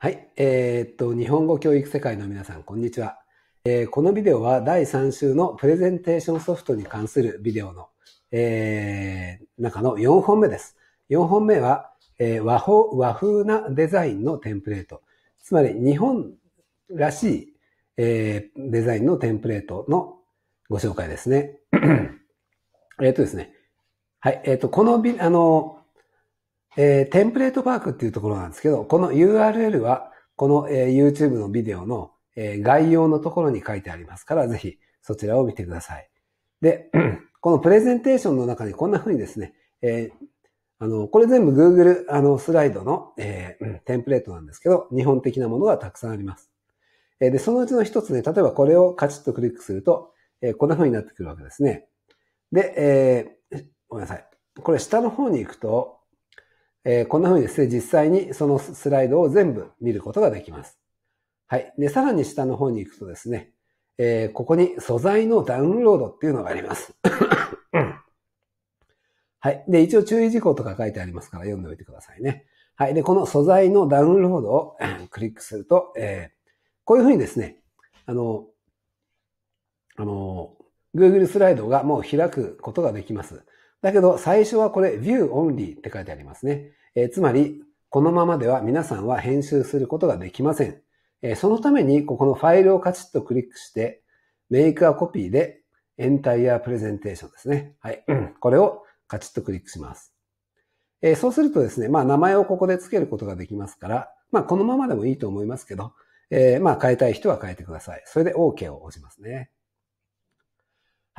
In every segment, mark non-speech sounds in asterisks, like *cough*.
はい。えー、っと、日本語教育世界の皆さん、こんにちは、えー、このビデオは第3週のプレゼンテーションソフトに関するビデオの、えー、中の4本目です。4本目は、えー、和法和風なデザインのテンプレート。つまり、日本らしい、えー、デザインのテンプレートのご紹介ですね。*clears throat* えっとですね。はい。えっ、と、このビ、あの、えー、テンプレートパークっていうところなんですけど、この URL は、この、えー、YouTube のビデオの、えー、概要のところに書いてありますから、ぜひそちらを見てください。で、*clears throat* このプレゼンテーションの中にこんな風にですね、えー、あの、これ全部 Google あのスライドの、えー、テンプレートなんですけど、日本的なものがたくさんあります。えで、そのうちの一つね、例えばこれをカチッとクリックすると、えこんな風になってくるわけですね。で、えー、ごめんなさい。これ下の方に行くと、えー、こんな風にですね、実際にそのスライドを全部見ることができます。はい。で、さらに下の方に行くとですね、えー、ここに素材のダウンロードっていうのがあります。はい。で、一応注意事項とか書いてありますから読んでおいてくださいね。はい。で、この素材のダウンロードをクリックすると、えー、こういうふうにですね、あの、あの、Google スライドがもう開くことができます。だけど、最初はこれ、view only って書いてありますね。えー、つまり、このままでは皆さんは編集することができません。えー、そのために、ここのファイルをカチッとクリックして、make a copy で、entire presentation ですね。はい。*clears throat* これをカチッとクリックします。えー、そうするとですね、まあ名前をここで付けることができますから、まあこのままでもいいと思いますけど、えー、まあ変えたい人は変えてください。それで OK を押しますね。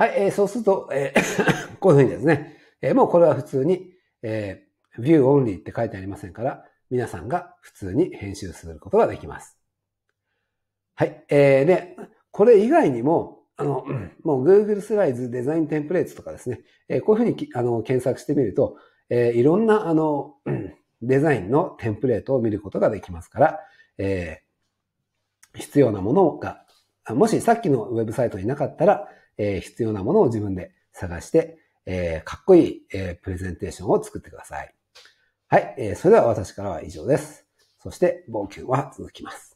はい、えー、そうすると、えー *coughs* こういうふうにですね、えー、もうこれは普通に、えー、view only って書いてありませんから、皆さんが普通に編集することができます。はい、えー、で、これ以外にも、あの、*coughs* もう Google スライズデザインテンプレートとかですね、えー、こういうふうにあの検索してみると、えー、いろんな、あの、*coughs* デザインのテンプレートを見ることができますから、えー、必要なものが、もしさっきのウェブサイトになかったら、えー、必要なものを自分で探して、えー、かっこいい、えー、プレゼンテーションを作ってください。はい、えー、それでは私からは以上です。そして、冒険は続きます。